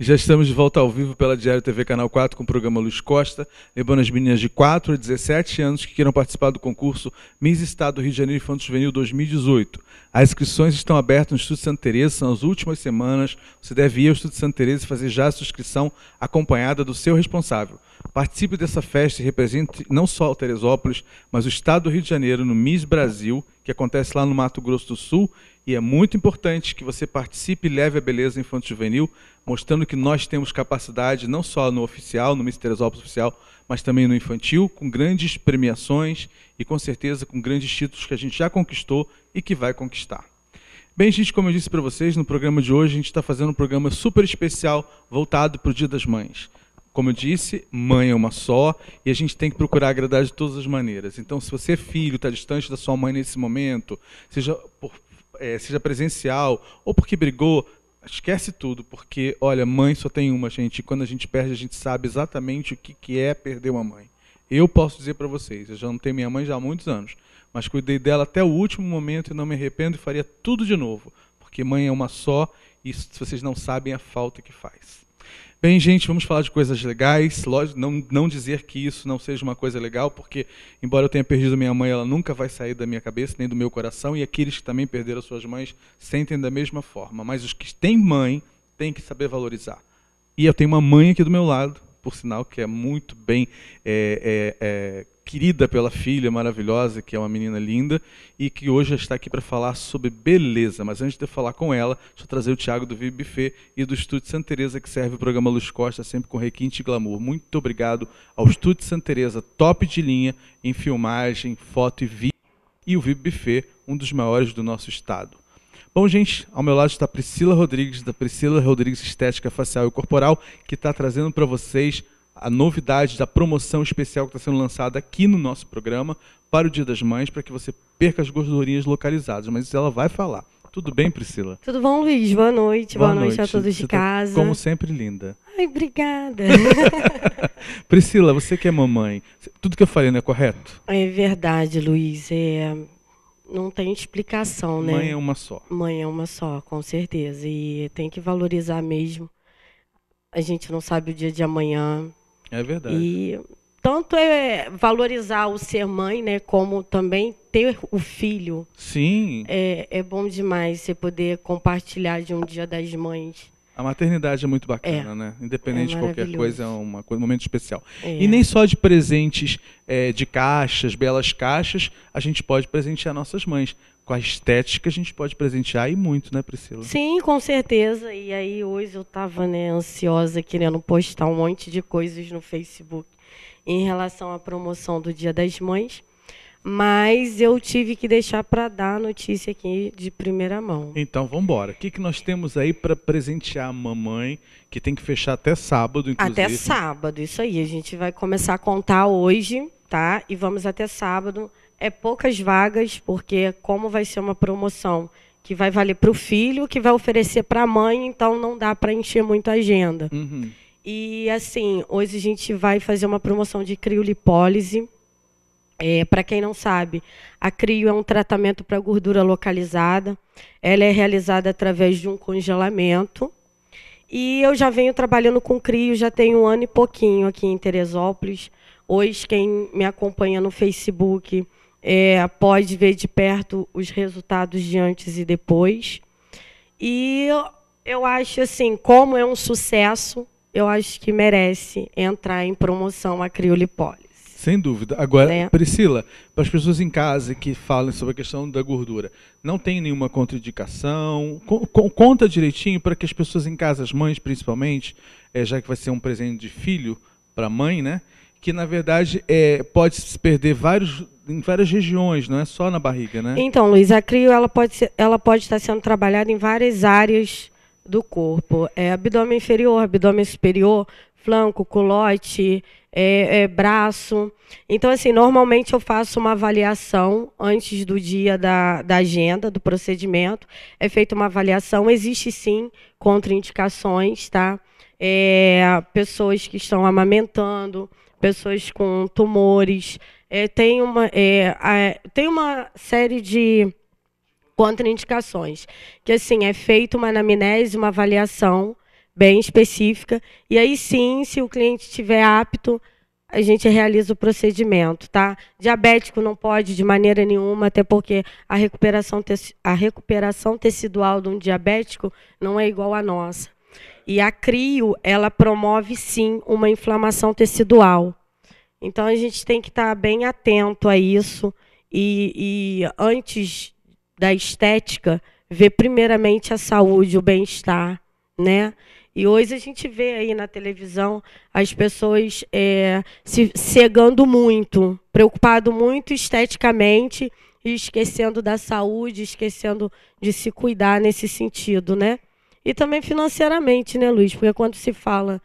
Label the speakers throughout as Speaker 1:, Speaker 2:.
Speaker 1: Já estamos de volta ao vivo pela Diário TV Canal 4 com o programa Luz Costa, levando as meninas de 4 a 17 anos que queiram participar do concurso Miss Estado do Rio de Janeiro Infanto Juvenil 2018. As inscrições estão abertas no Instituto Santa Teresa, são as últimas semanas. Você deve ir ao Instituto Santa Teresa e fazer já a sua inscrição acompanhada do seu responsável. Participe dessa festa e represente não só o Teresópolis, mas o estado do Rio de Janeiro no Miss Brasil, que acontece lá no Mato Grosso do Sul. E é muito importante que você participe e leve a beleza infanto-juvenil, mostrando que nós temos capacidade não só no oficial, no Miss Teresópolis oficial, mas também no infantil, com grandes premiações e com certeza com grandes títulos que a gente já conquistou e que vai conquistar. Bem, gente, como eu disse para vocês, no programa de hoje a gente está fazendo um programa super especial voltado para o Dia das Mães. Como eu disse, mãe é uma só e a gente tem que procurar agradar de todas as maneiras. Então, se você é filho, está distante da sua mãe nesse momento, seja, por, é, seja presencial ou porque brigou, esquece tudo, porque, olha, mãe só tem uma, gente. E quando a gente perde, a gente sabe exatamente o que, que é perder uma mãe. Eu posso dizer para vocês, eu já não tenho minha mãe já há muitos anos, mas cuidei dela até o último momento e não me arrependo e faria tudo de novo, porque mãe é uma só e vocês não sabem é a falta que faz. Bem, gente, vamos falar de coisas legais. Lógico, não, não dizer que isso não seja uma coisa legal, porque, embora eu tenha perdido minha mãe, ela nunca vai sair da minha cabeça, nem do meu coração, e aqueles que também perderam suas mães sentem da mesma forma. Mas os que têm mãe têm que saber valorizar. E eu tenho uma mãe aqui do meu lado, por sinal, que é muito bem é, é, é, querida pela filha maravilhosa, que é uma menina linda, e que hoje está aqui para falar sobre beleza. Mas antes de eu falar com ela, deixa eu trazer o Tiago do Vibe Buffet e do Estúdio Santa Teresa, que serve o programa Luz Costa, sempre com requinte e glamour. Muito obrigado ao Estúdio Santa Teresa, top de linha em filmagem, foto e vídeo, e o Vibe Buffet, um dos maiores do nosso estado. Bom, gente, ao meu lado está Priscila Rodrigues, da Priscila Rodrigues Estética Facial e Corporal, que está trazendo para vocês a novidade da promoção especial que está sendo lançada aqui no nosso programa para o Dia das Mães, para que você perca as gordurinhas localizadas. Mas ela vai falar. Tudo bem, Priscila?
Speaker 2: Tudo bom, Luiz? Boa noite, boa, boa noite. noite. a todos de tá casa. Tá, como sempre, linda. Ai, obrigada.
Speaker 1: Priscila, você que é mamãe, tudo que eu falei não é correto?
Speaker 2: É verdade, Luiz. É... Não tem explicação, né? Mãe é uma só. Mãe é uma só, com certeza. E tem que valorizar mesmo. A gente não sabe o dia de amanhã, é verdade. E tanto é valorizar o ser mãe, né, como também ter o filho. Sim. É, é bom demais você poder compartilhar de um dia das mães.
Speaker 1: A maternidade é muito bacana, é. né? Independente é de qualquer coisa, é uma um momento especial. É. E nem só de presentes é, de caixas, belas caixas, a gente pode presentear nossas mães com a estética a gente pode presentear e muito, né, Priscila?
Speaker 2: Sim, com certeza. E aí hoje eu estava né, ansiosa querendo postar um monte de coisas no Facebook em relação à promoção do Dia das Mães, mas eu tive que deixar para dar a notícia aqui de primeira mão.
Speaker 1: Então vamos embora. O que, que nós temos aí para presentear a mamãe, que tem que fechar até sábado, inclusive? Até
Speaker 2: sábado, isso aí. A gente vai começar a contar hoje, tá? E vamos até sábado é poucas vagas, porque como vai ser uma promoção que vai valer para o filho, que vai oferecer para a mãe, então não dá para encher muito a agenda. Uhum. E assim, hoje a gente vai fazer uma promoção de criolipólise. É, para quem não sabe, a crio é um tratamento para gordura localizada. Ela é realizada através de um congelamento. E eu já venho trabalhando com crio já tem um ano e pouquinho aqui em Teresópolis. Hoje, quem me acompanha no Facebook é, pode ver de perto os resultados de antes e depois. E eu acho assim, como é um sucesso, eu acho que merece entrar em promoção a criolipólise.
Speaker 1: Sem dúvida. Agora, né? Priscila, para as pessoas em casa que falam sobre a questão da gordura, não tem nenhuma contraindicação? Com, conta direitinho para que as pessoas em casa, as mães principalmente, é, já que vai ser um presente de filho para a mãe, né? Que na verdade é, pode se perder vários em várias regiões, não é só na barriga, né? Então,
Speaker 2: Luiz, a crio ela pode, ser, ela pode estar sendo trabalhada em várias áreas do corpo. É abdômen inferior, abdômen superior, flanco, culote, é, é, braço. Então, assim, normalmente eu faço uma avaliação antes do dia da, da agenda, do procedimento. É feita uma avaliação. Existe sim contraindicações, tá? É, pessoas que estão amamentando, pessoas com tumores, é, tem, uma, é, a, tem uma série de contraindicações. Que assim, é feita uma anamnese, uma avaliação bem específica, e aí sim, se o cliente estiver apto, a gente realiza o procedimento, tá? Diabético não pode de maneira nenhuma, até porque a recuperação, a recuperação tecidual de um diabético não é igual à nossa. E a CRIO, ela promove sim uma inflamação tecidual. Então a gente tem que estar bem atento a isso e, e antes da estética, ver primeiramente a saúde, o bem-estar, né? E hoje a gente vê aí na televisão as pessoas é, se cegando muito, preocupado muito esteticamente e esquecendo da saúde, esquecendo de se cuidar nesse sentido, né? E também financeiramente, né, Luiz? Porque quando se fala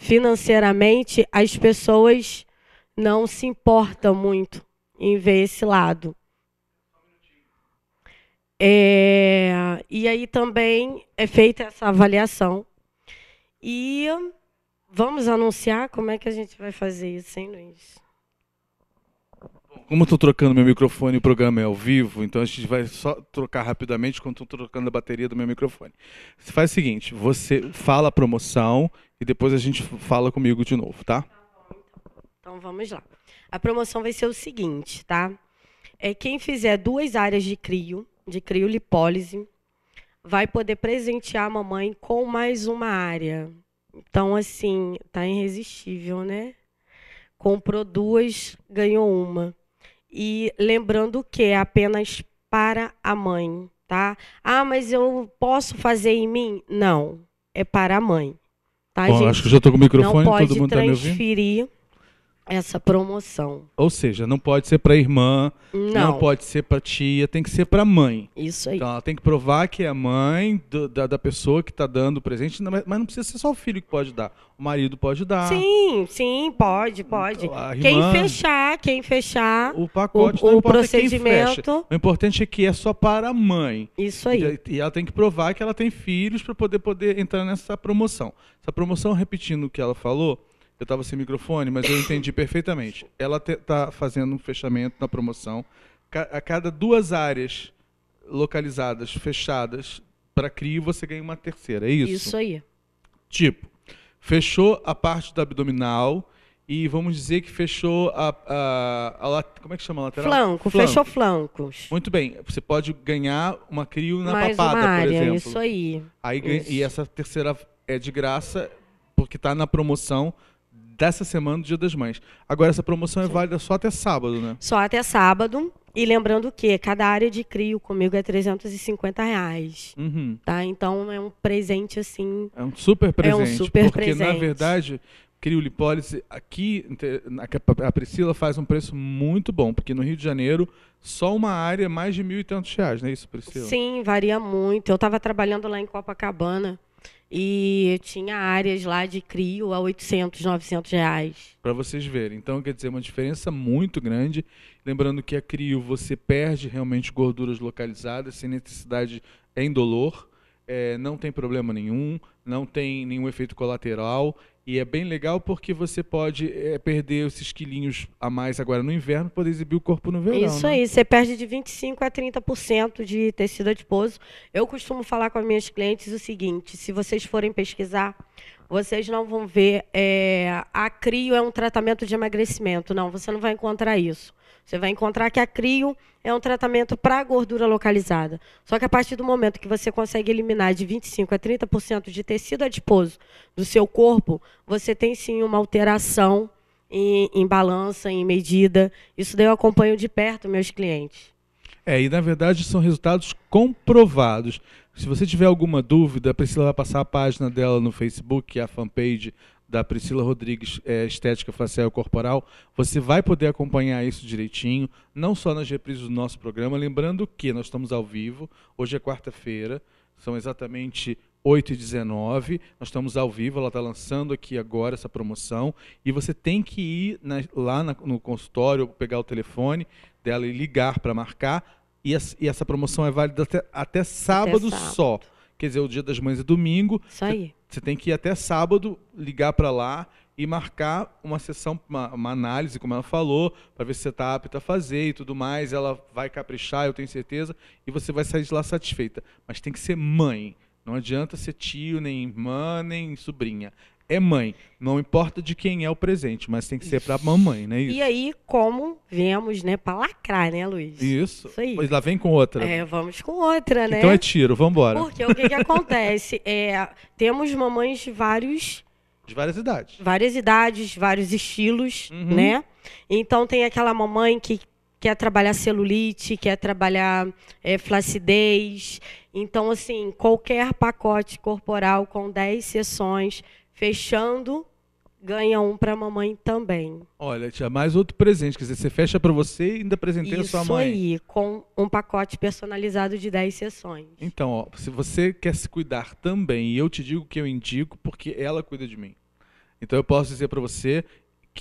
Speaker 2: financeiramente, as pessoas não se importam muito em ver esse lado. É, e aí também é feita essa avaliação. E vamos anunciar como é que a gente vai fazer isso, hein, Luiz?
Speaker 1: Como eu tô trocando meu microfone, o programa é ao vivo, então a gente vai só trocar rapidamente quando estou trocando a bateria do meu microfone. Você faz o seguinte, você fala a promoção e depois a gente fala comigo de novo, tá? tá
Speaker 2: então. então vamos lá. A promoção vai ser o seguinte, tá? É quem fizer duas áreas de crio, de lipólise, vai poder presentear a mamãe com mais uma área. Então assim, tá irresistível, né? Comprou duas, ganhou uma. E lembrando que é apenas para a mãe, tá? Ah, mas eu posso fazer em mim? Não, é para a mãe. Tá, Bom, gente? Acho que já estou com o microfone, todo mundo transferir. Tá me ouvindo? essa promoção.
Speaker 1: Ou seja, não pode ser para irmã, não. não. pode ser para tia, tem que ser para mãe. Isso aí. Então ela tem que provar que é a mãe do, da, da pessoa que está dando o presente, mas não precisa ser só o filho que pode dar. O marido pode dar.
Speaker 2: Sim, sim, pode, pode. Irmã, quem fechar, quem fechar o pacote, o, o procedimento.
Speaker 1: O importante é que é só para a mãe. Isso aí. E, e ela tem que provar que ela tem filhos para poder poder entrar nessa promoção. Essa promoção, repetindo o que ela falou, eu estava sem microfone, mas eu entendi perfeitamente. Ela está fazendo um fechamento na promoção. Ca a cada duas áreas localizadas, fechadas, para CRIO, você ganha uma terceira, é isso? Isso aí. Tipo, fechou a parte do abdominal e vamos dizer que fechou a, a, a como é que chama a lateral? Flanco, Flanco, fechou flancos. Muito bem, você pode ganhar uma crio na Mais papada, uma área, por exemplo. Isso aí. aí isso. E essa terceira é de graça porque está na promoção dessa semana do Dia das Mães. Agora, essa promoção é Sim. válida só até sábado, né?
Speaker 2: Só até sábado. E lembrando que cada área de crio comigo é 350 reais. Uhum. Tá? Então é um presente assim. É um super presente. É um super porque, presente. Porque, na verdade,
Speaker 1: crio lipólise aqui a Priscila faz um preço muito bom, porque no Rio de Janeiro só uma área é mais de mil e tantos reais, não é isso, Priscila? Sim,
Speaker 2: varia muito. Eu estava trabalhando lá em Copacabana e tinha áreas lá de crio a 800, 900 reais. Para vocês verem. Então, quer dizer, uma diferença muito grande. Lembrando
Speaker 1: que a crio você perde realmente gorduras localizadas, sem necessidade, é indolor, é, não tem problema nenhum, não tem nenhum efeito colateral e é bem legal porque você pode é, perder esses quilinhos a mais agora no inverno, poder exibir o corpo
Speaker 2: no verão. Isso né? aí, você perde de 25% a 30% de tecido adiposo. Eu costumo falar com as minhas clientes o seguinte: se vocês forem pesquisar, vocês não vão ver. É, a crio é um tratamento de emagrecimento. Não, você não vai encontrar isso. Você vai encontrar que a crio é um tratamento para gordura localizada. Só que a partir do momento que você consegue eliminar de 25 a 30% de tecido adiposo do seu corpo, você tem sim uma alteração em, em balança, em medida. Isso daí eu acompanho de perto meus clientes.
Speaker 1: É, e na verdade são resultados comprovados. Se você tiver alguma dúvida, a Priscila vai passar a página dela no Facebook, a fanpage da Priscila Rodrigues, é, Estética Facial Corporal. Você vai poder acompanhar isso direitinho, não só nas reprises do nosso programa. Lembrando que nós estamos ao vivo, hoje é quarta-feira, são exatamente 8 h 19 nós estamos ao vivo, ela está lançando aqui agora essa promoção, e você tem que ir na, né, lá na, no consultório, pegar o telefone dela e ligar para marcar, e, e, essa promoção é válida até, até, sábado até, sábado só, quer dizer, o dia das mães é domingo, Isso aí. Você tem que ir até sábado, ligar para lá e marcar uma sessão, uma, uma análise, como ela falou, para ver se você está apta a fazer e tudo mais. Ela vai caprichar, eu tenho certeza, e você vai sair de lá satisfeita. Mas tem que ser mãe. Não adianta ser tio, nem irmã, nem sobrinha é mãe. Não importa de quem é o presente, mas tem que ser para a mamãe, né? Isso. E
Speaker 2: aí, como vemos, né? Para lacrar, né, Luiz?
Speaker 1: Isso. Isso aí. Pois lá vem com outra. É,
Speaker 2: vamos com outra, né? Então é
Speaker 1: tiro, vamos embora.
Speaker 2: Porque o que, que acontece? É, temos mamães de vários de várias idades. Várias idades, vários estilos, uhum. né? Então tem aquela mamãe que quer trabalhar celulite, quer trabalhar é, flacidez. Então, assim, qualquer pacote corporal com 10 sessões Fechando, ganha um para a mamãe também.
Speaker 1: Olha, tia, mais outro presente. Quer dizer, você fecha para você e ainda presenteia Isso a sua mãe. Isso
Speaker 2: aí, com um pacote personalizado de 10 sessões.
Speaker 1: Então, ó, se você quer se cuidar também, eu te digo que eu indico, porque ela cuida de mim. Então eu posso dizer para você,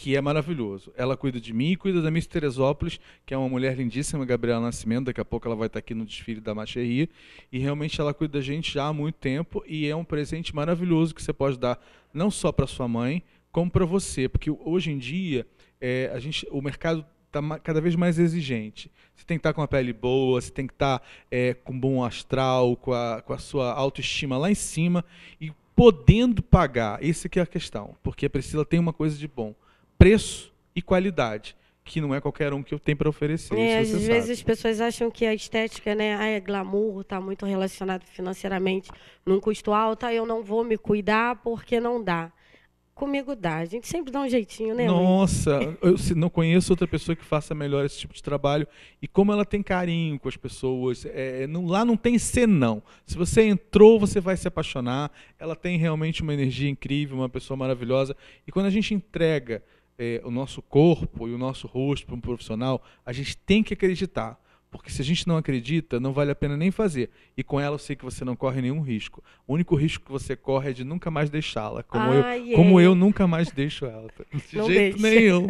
Speaker 1: que é maravilhoso. Ela cuida de mim e cuida da Miss Teresópolis, que é uma mulher lindíssima, Gabriela Nascimento. Daqui a pouco ela vai estar tá aqui no desfile da Macherry. E realmente ela cuida da gente já há muito tempo e é um presente maravilhoso que você pode dar não só para sua mãe, como para você. Porque hoje em dia é, a gente, o mercado está cada vez mais exigente. Você tem que estar tá com a pele boa, você tem que estar tá, é, com bom astral, com a, com a sua autoestima lá em cima e podendo pagar. Essa que é a questão, porque a Priscila tem uma coisa de bom preço e qualidade, que não é qualquer um que eu tenho para oferecer. É, é às vezes sabe. as
Speaker 2: pessoas acham que a estética, né, ah, é glamour, está muito relacionado financeiramente, num custo alto, eu não vou me cuidar porque não dá. Comigo dá, a gente sempre dá um jeitinho, né?
Speaker 1: Nossa, mãe? eu não conheço outra pessoa que faça melhor esse tipo de trabalho. E como ela tem carinho com as pessoas, é, é não, lá não tem senão. Se você entrou, você vai se apaixonar. Ela tem realmente uma energia incrível, uma pessoa maravilhosa. E quando a gente entrega é, o nosso corpo e o nosso rosto para um profissional, a gente tem que acreditar. Porque se a gente não acredita, não vale a pena nem fazer. E com ela eu sei que você não corre nenhum risco. O único risco que você corre é de nunca mais deixá-la. Como, ah, eu, yeah. como eu nunca mais deixo ela. De não jeito deixa. nenhum.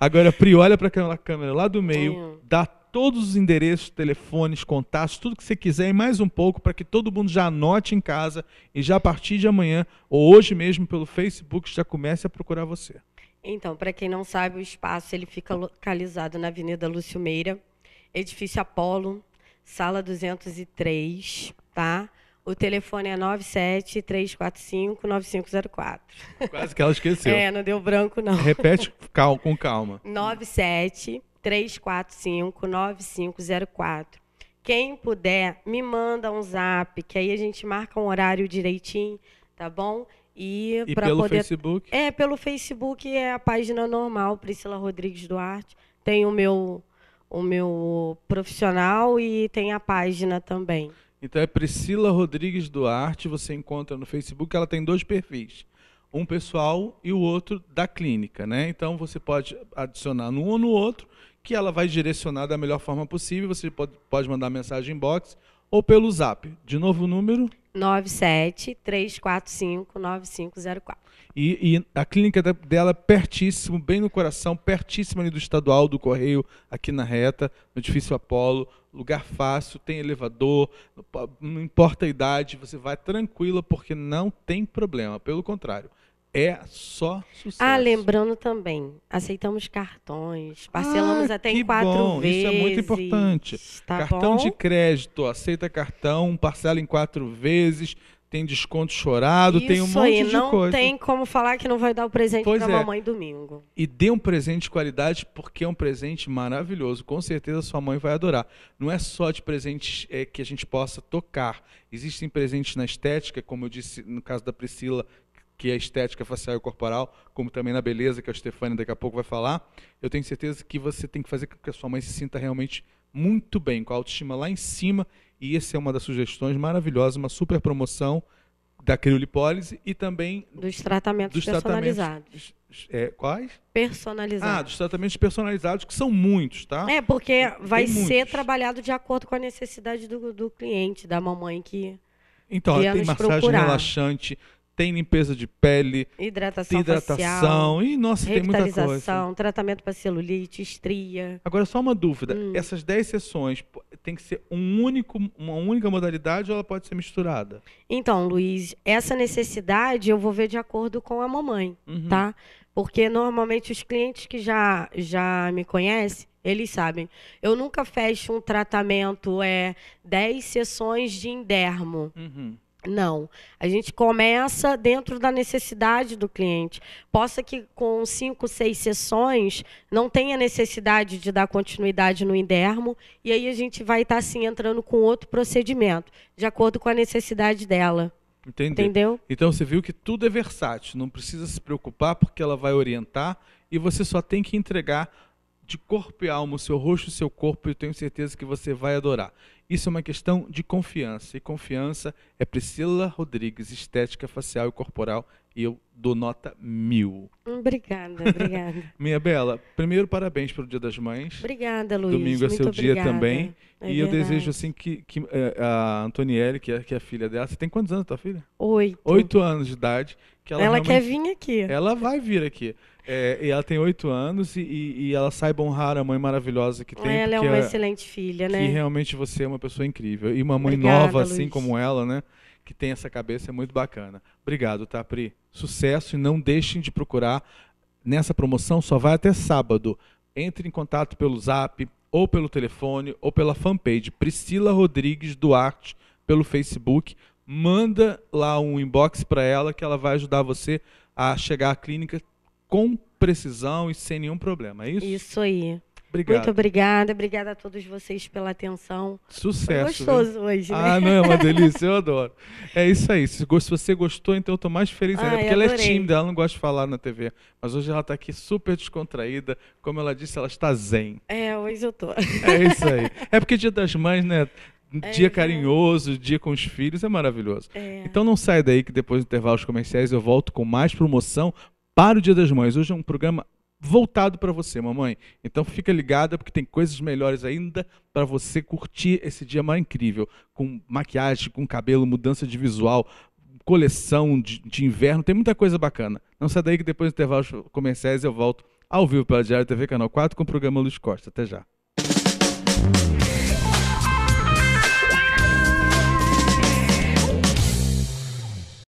Speaker 1: Agora, Pri, olha para aquela câmera lá do meio, hum. dá todos os endereços, telefones, contatos, tudo que você quiser e mais um pouco para que todo mundo já anote em casa e já a partir de amanhã ou hoje mesmo pelo Facebook já comece a procurar você.
Speaker 2: Então, para quem não sabe, o espaço ele fica localizado na Avenida Lúcio Meira, edifício Apolo, sala 203, tá? O telefone é 973459504. Quase que ela esqueceu. É, não deu branco não. Repete com calma. 973459504. Quem puder, me manda um zap, que aí a gente marca um horário direitinho, tá bom? E, e pelo poder... Facebook? É, pelo Facebook é a página normal, Priscila Rodrigues Duarte. Tem o meu, o meu profissional e tem a página também.
Speaker 1: Então é Priscila Rodrigues Duarte, você encontra no Facebook, ela tem dois perfis. Um pessoal e o outro da clínica, né? Então você pode adicionar num ou no outro, que ela vai direcionar da melhor forma possível. Você pode, pode mandar mensagem em box ou pelo zap. De novo o número?
Speaker 2: 97-345-9504.
Speaker 1: E, e a clínica dela é pertíssimo, bem no coração, pertíssimo ali do estadual, do Correio, aqui na reta, no edifício Apolo. Lugar fácil, tem elevador, não importa a idade, você vai tranquila porque não tem problema. Pelo contrário, é só
Speaker 2: sucesso. Ah, lembrando também, aceitamos cartões, parcelamos ah, até em quatro bom. vezes. Isso é muito importante.
Speaker 1: Tá cartão bom? de crédito, aceita cartão, parcela em quatro vezes, tem desconto chorado, Isso tem um monte aí, de não coisa. Não tem
Speaker 2: como falar que não vai dar o presente pois pra é. mamãe domingo.
Speaker 1: E dê um presente de qualidade, porque é um presente maravilhoso. Com certeza sua mãe vai adorar. Não é só de presentes é, que a gente possa tocar. Existem presentes na estética, como eu disse no caso da Priscila, que é a estética facial e corporal, como também na beleza, que a é Stefania daqui a pouco vai falar, eu tenho certeza que você tem que fazer com que a sua mãe se sinta realmente muito bem, com a autoestima lá em cima. E essa é uma das sugestões maravilhosas, uma super promoção da criolipólise e também
Speaker 2: dos tratamentos dos personalizados.
Speaker 1: Tratamentos, é, quais?
Speaker 2: Personalizados. Ah, dos
Speaker 1: tratamentos personalizados, que são muitos, tá? É,
Speaker 2: porque vai tem ser muitos. trabalhado de acordo com a necessidade do, do cliente, da mamãe que. Então, tem massagem procurar.
Speaker 1: relaxante, tem limpeza de pele, hidratação, hidratação facial, e nossa, tem muita coisa.
Speaker 2: tratamento para celulite, estria.
Speaker 1: Agora só uma dúvida, hum. essas 10 sessões tem que ser um único, uma única modalidade ou ela pode ser misturada?
Speaker 2: Então, Luiz, essa necessidade eu vou ver de acordo com a mamãe, uhum. tá? Porque normalmente os clientes que já já me conhecem, eles sabem. Eu nunca fecho um tratamento é 10 sessões de indermo. Uhum não. A gente começa dentro da necessidade do cliente. Possa que com cinco, seis sessões não tenha necessidade de dar continuidade no endermo, e aí a gente vai estar tá, assim entrando com outro procedimento, de acordo com a necessidade dela.
Speaker 1: Entendi. Entendeu? Então você viu que tudo é versátil, não precisa se preocupar porque ela vai orientar e você só tem que entregar de corpo e alma o seu rosto, o seu corpo, e eu tenho certeza que você vai adorar. Isso é uma questão de confiança. E confiança é Priscila Rodrigues, estética facial e corporal. E eu dou nota mil.
Speaker 2: Obrigada, obrigada.
Speaker 1: Minha bela, primeiro parabéns pelo Dia das Mães.
Speaker 2: Obrigada, Luiz. Domingo é seu obrigada. dia também. É e verdade. eu desejo
Speaker 1: assim que, que eh, a Antonielle, que é, que é a filha dela, você tem quantos anos, tua filha? Oito. Oito anos de idade. Que ela ela quer vir aqui. Ela vai vir aqui. É, e ela tem oito anos e, e, ela saiba honrar a mãe maravilhosa que tem. Ela é uma é excelente filha, né? Que realmente você é uma pessoa incrível. E uma mãe Obrigada, nova, assim Luiz. assim como ela, né? Que tem essa cabeça, é muito bacana. Obrigado, tá, Pri? Sucesso e não deixem de procurar. Nessa promoção só vai até sábado. Entre em contato pelo zap, ou pelo telefone, ou pela fanpage Priscila Rodrigues Duarte, pelo Facebook. Manda lá um inbox para ela que ela vai ajudar você a chegar à clínica com precisão e sem nenhum problema, é isso? Isso aí. Obrigado. Muito
Speaker 2: obrigada, obrigada a todos vocês pela atenção. Sucesso. Foi gostoso viu? hoje, né? Ah, não, é uma delícia,
Speaker 1: eu adoro. É isso aí, se você gostou, então eu estou mais feliz ainda, ah, porque adorei. ela é tímida, ela não gosta de falar na TV, mas hoje ela está aqui super descontraída, como ela disse, ela está zen.
Speaker 2: É, hoje eu tô. É isso aí.
Speaker 1: É porque dia das mães, né, é, dia é, carinhoso, dia com os filhos, é maravilhoso. É. Então não sai daí que depois do intervalo comerciais eu volto com mais promoção, para o Dia das Mães. Hoje é um programa voltado para você, mamãe. Então fica ligada porque tem coisas melhores ainda para você curtir esse dia mais incrível, com maquiagem, com cabelo, mudança de visual, coleção de, de inverno, tem muita coisa bacana. Não sai daí que depois dos intervalos comerciais eu volto ao vivo pela Diário TV Canal 4 com o programa Luiz Costa. Até já.